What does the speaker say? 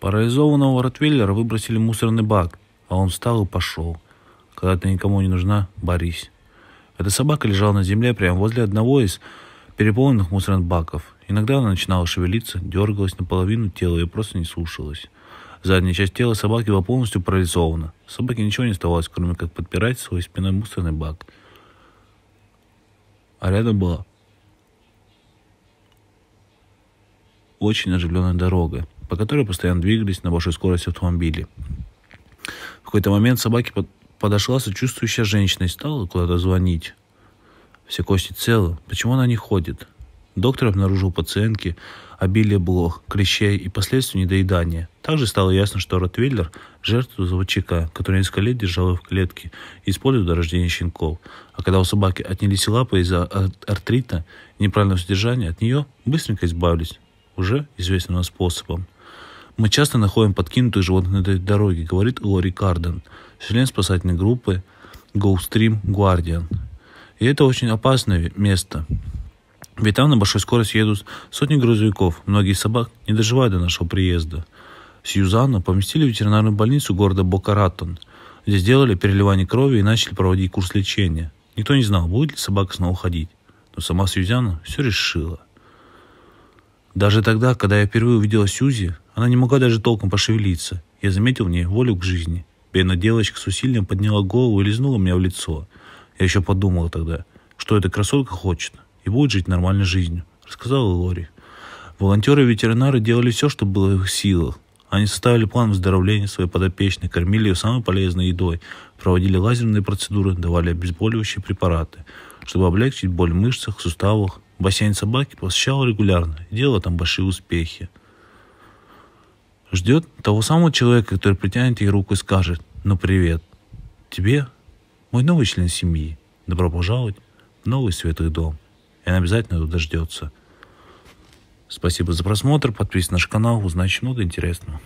Парализованного Ротвейлера выбросили в мусорный бак, а он встал и пошел. Когда ты никому не нужна, борись. Эта собака лежала на земле прямо возле одного из переполненных мусорных баков. Иногда она начинала шевелиться, дергалась наполовину тела и просто не слушалась. Задняя часть тела собаки была полностью парализована. Собаке ничего не оставалось, кроме как подпирать своей спиной мусорный бак. А рядом была очень оживленная дорога по которой постоянно двигались на большой скорости автомобили. В какой-то момент собаке подошла сочувствующая женщина и стала куда-то звонить. Все кости целы. Почему она не ходит? Доктор обнаружил пациентки обилие блох, клещей и последствий недоедания. Также стало ясно, что Ротвейлер – жертва ЗВЧК, который несколько лет держал в клетке и использовал до рождения щенков. А когда у собаки отнялись лапы из-за артрита и неправильного содержания, от нее быстренько избавились уже известным способом. Мы часто находим подкинутых животных на этой дороге, говорит Лори Карден, член спасательной группы GoStream Guardian. И это очень опасное место. Ведь там на большой скорости едут сотни грузовиков. Многие собак не доживают до нашего приезда. Сьюзанну поместили в ветеринарную больницу города Бокаратон, где сделали переливание крови и начали проводить курс лечения. Никто не знал, будет ли собака снова ходить. Но сама Сьюзанна все решила – даже тогда, когда я впервые увидела Сьюзи, она не могла даже толком пошевелиться. Я заметил в ней волю к жизни. Бедная девочка с усилием подняла голову и лизнула меня в лицо. Я еще подумал тогда, что эта красотка хочет и будет жить нормальной жизнью, рассказала Лори. Волонтеры и ветеринары делали все, что было в их силах. Они составили план выздоровления своей подопечной, кормили ее самой полезной едой, проводили лазерные процедуры, давали обезболивающие препараты, чтобы облегчить боль в мышцах, суставах Бассейн собаки посещал регулярно делал там большие успехи. Ждет того самого человека, который притянет ей руку и скажет «Ну привет, тебе мой новый член семьи, добро пожаловать в новый святой дом». И она обязательно туда дождется. Спасибо за просмотр, подписывайтесь на наш канал, узнать что-то интересного.